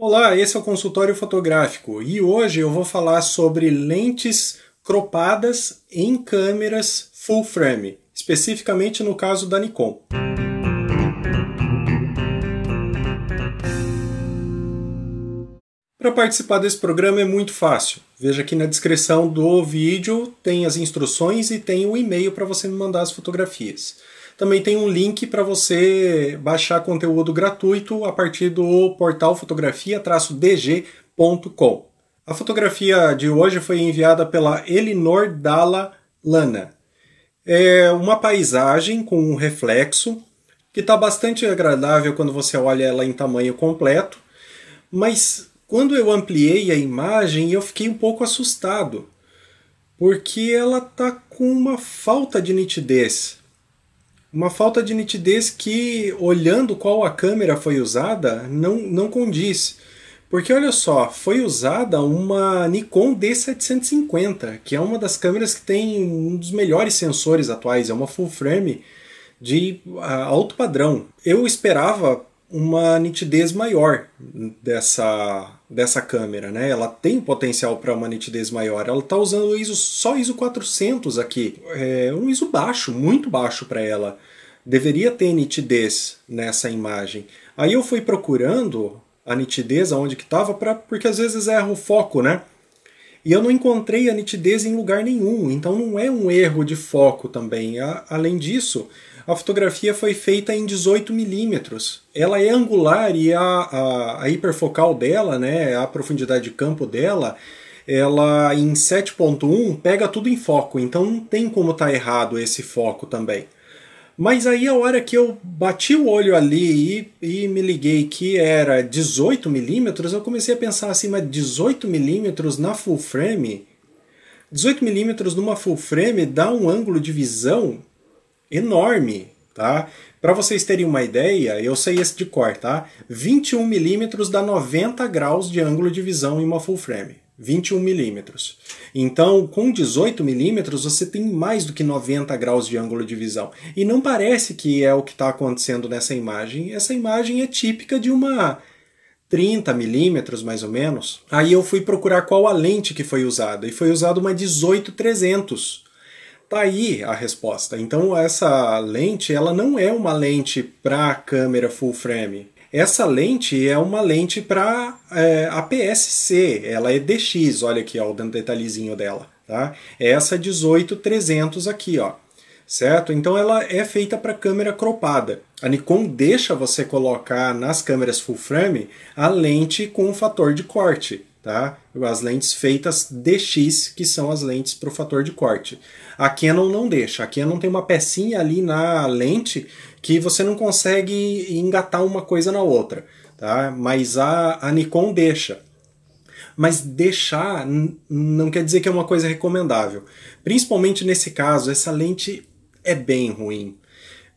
Olá, esse é o consultório fotográfico e hoje eu vou falar sobre lentes cropadas em câmeras full frame, especificamente no caso da Nikon. Para participar desse programa é muito fácil. Veja aqui na descrição do vídeo tem as instruções e tem o um e-mail para você me mandar as fotografias. Também tem um link para você baixar conteúdo gratuito a partir do portal fotografia-dg.com. A fotografia de hoje foi enviada pela Elinor Dalla Lana. É uma paisagem com um reflexo que está bastante agradável quando você olha ela em tamanho completo, mas quando eu ampliei a imagem eu fiquei um pouco assustado, porque ela está com uma falta de nitidez. Uma falta de nitidez que, olhando qual a câmera foi usada, não, não condiz. Porque olha só, foi usada uma Nikon D750, que é uma das câmeras que tem um dos melhores sensores atuais, é uma full frame de ah, alto padrão. Eu esperava uma nitidez maior dessa, dessa câmera, né? Ela tem potencial para uma nitidez maior. Ela está usando ISO, só ISO 400 aqui. É um ISO baixo, muito baixo para ela. Deveria ter nitidez nessa imagem. Aí eu fui procurando a nitidez aonde que estava, porque às vezes erra o foco, né? E eu não encontrei a nitidez em lugar nenhum, então não é um erro de foco também. A, além disso, a fotografia foi feita em 18 milímetros. Ela é angular e a, a, a hiperfocal dela, né, a profundidade de campo dela, ela em 7.1 pega tudo em foco, então não tem como estar tá errado esse foco também. Mas aí a hora que eu bati o olho ali e, e me liguei que era 18 milímetros, eu comecei a pensar assim, mas 18 milímetros na full frame? 18 milímetros numa full frame dá um ângulo de visão enorme, tá? Para vocês terem uma ideia, eu sei esse de cor, tá? 21 milímetros dá 90 graus de ângulo de visão em uma full frame. 21 milímetros. Então, com 18 milímetros, você tem mais do que 90 graus de ângulo de visão. E não parece que é o que está acontecendo nessa imagem. Essa imagem é típica de uma 30 milímetros, mais ou menos. Aí eu fui procurar qual a lente que foi usada, e foi usada uma 18-300 Tá aí a resposta. Então essa lente, ela não é uma lente para câmera full frame. Essa lente é uma lente para é, APS-C, ela é DX, olha aqui ó, o detalhezinho dela, tá? É essa 18300 aqui, ó, certo? Então ela é feita para câmera cropada. A Nikon deixa você colocar nas câmeras full frame a lente com fator de corte, tá? As lentes feitas DX, que são as lentes para o fator de corte. A Canon não deixa. A Canon tem uma pecinha ali na lente que você não consegue engatar uma coisa na outra, tá? Mas a, a Nikon deixa. Mas deixar não quer dizer que é uma coisa recomendável. Principalmente nesse caso, essa lente é bem ruim.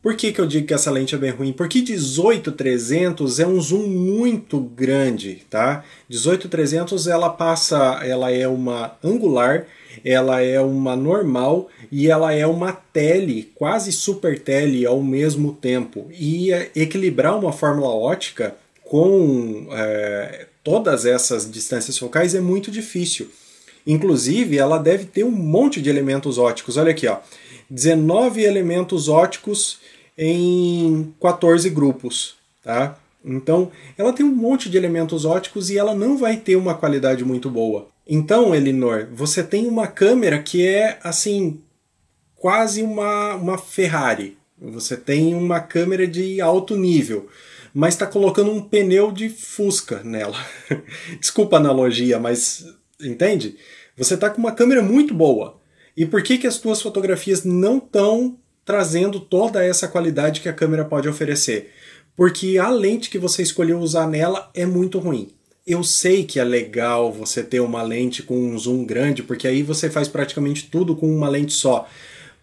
Por que, que eu digo que essa lente é bem ruim? Porque 18300 é um zoom muito grande, tá? 18300 ela passa, ela é uma angular, ela é uma normal e ela é uma tele, quase super tele ao mesmo tempo. E é, equilibrar uma fórmula ótica com é, todas essas distâncias focais é muito difícil. Inclusive, ela deve ter um monte de elementos óticos. Olha aqui, ó. 19 elementos óticos em 14 grupos, tá? Então, ela tem um monte de elementos óticos e ela não vai ter uma qualidade muito boa. Então, Elinor, você tem uma câmera que é assim quase uma, uma Ferrari. Você tem uma câmera de alto nível, mas está colocando um pneu de Fusca nela. Desculpa a analogia, mas Entende? Você está com uma câmera muito boa. E por que, que as suas fotografias não estão trazendo toda essa qualidade que a câmera pode oferecer? Porque a lente que você escolheu usar nela é muito ruim. Eu sei que é legal você ter uma lente com um zoom grande, porque aí você faz praticamente tudo com uma lente só.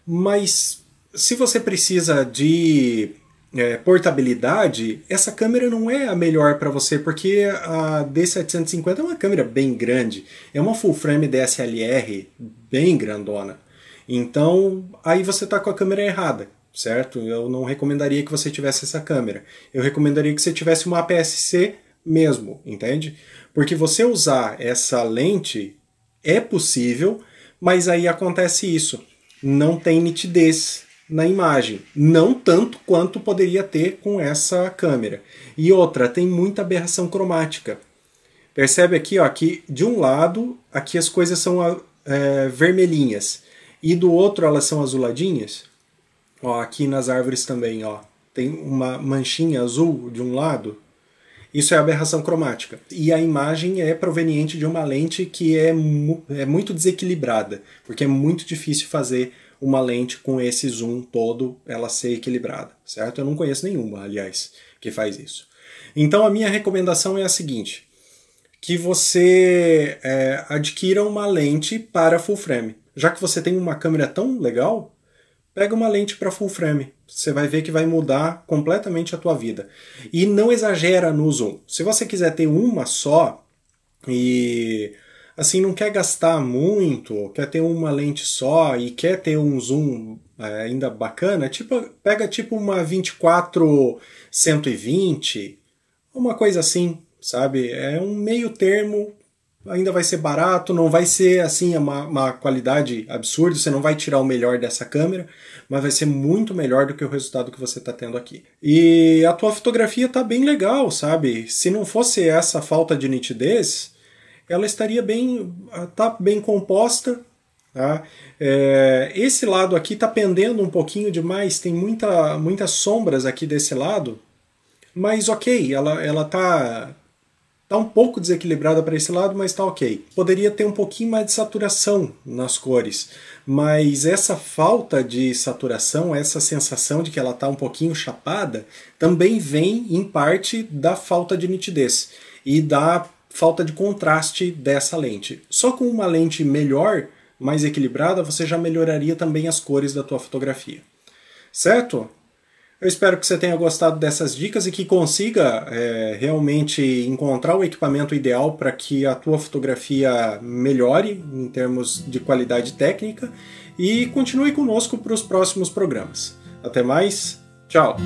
Mas se você precisa de é, portabilidade, essa câmera não é a melhor para você, porque a D750 é uma câmera bem grande, é uma full frame DSLR bem grandona. Então, aí você está com a câmera errada, certo? Eu não recomendaria que você tivesse essa câmera. Eu recomendaria que você tivesse uma APS-C mesmo, entende? Porque você usar essa lente é possível, mas aí acontece isso. Não tem nitidez, na imagem, não tanto quanto poderia ter com essa câmera. E outra, tem muita aberração cromática. Percebe aqui ó, que de um lado aqui as coisas são é, vermelhinhas e do outro elas são azuladinhas. Ó, aqui nas árvores também ó, tem uma manchinha azul de um lado. Isso é aberração cromática. E a imagem é proveniente de uma lente que é, mu é muito desequilibrada, porque é muito difícil fazer uma lente com esse zoom todo ela ser equilibrada, certo? Eu não conheço nenhuma, aliás, que faz isso. Então a minha recomendação é a seguinte: que você é, adquira uma lente para full frame. Já que você tem uma câmera tão legal, pega uma lente para full frame. Você vai ver que vai mudar completamente a tua vida. E não exagera no zoom. Se você quiser ter uma só e assim não quer gastar muito, quer ter uma lente só e quer ter um zoom é, ainda bacana, tipo, pega tipo uma 24 120, uma coisa assim, sabe? É um meio termo, ainda vai ser barato, não vai ser assim uma, uma qualidade absurda, você não vai tirar o melhor dessa câmera, mas vai ser muito melhor do que o resultado que você está tendo aqui. E a tua fotografia tá bem legal, sabe? Se não fosse essa falta de nitidez, ela estaria bem, ah, tá bem composta. Tá? É, esse lado aqui está pendendo um pouquinho demais, tem muita, muitas sombras aqui desse lado, mas ok, ela, ela tá, tá um pouco desequilibrada para esse lado, mas está ok. Poderia ter um pouquinho mais de saturação nas cores, mas essa falta de saturação, essa sensação de que ela está um pouquinho chapada, também vem em parte da falta de nitidez e da falta de contraste dessa lente. Só com uma lente melhor, mais equilibrada, você já melhoraria também as cores da tua fotografia. Certo? Eu espero que você tenha gostado dessas dicas e que consiga é, realmente encontrar o equipamento ideal para que a tua fotografia melhore em termos de qualidade técnica e continue conosco para os próximos programas. Até mais, tchau!